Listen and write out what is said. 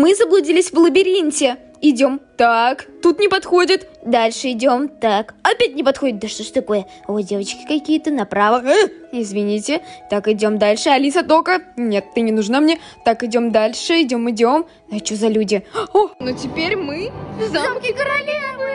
Мы заблудились в лабиринте. Идем так, тут не подходит. Дальше идем так, опять не подходит. Да что ж такое? О, девочки какие-то направо. Э, извините. Так, идем дальше. Алиса, только. Нет, ты не нужна мне. Так, идем дальше, идем, идем. А что за люди? О, но теперь мы в замке королевы.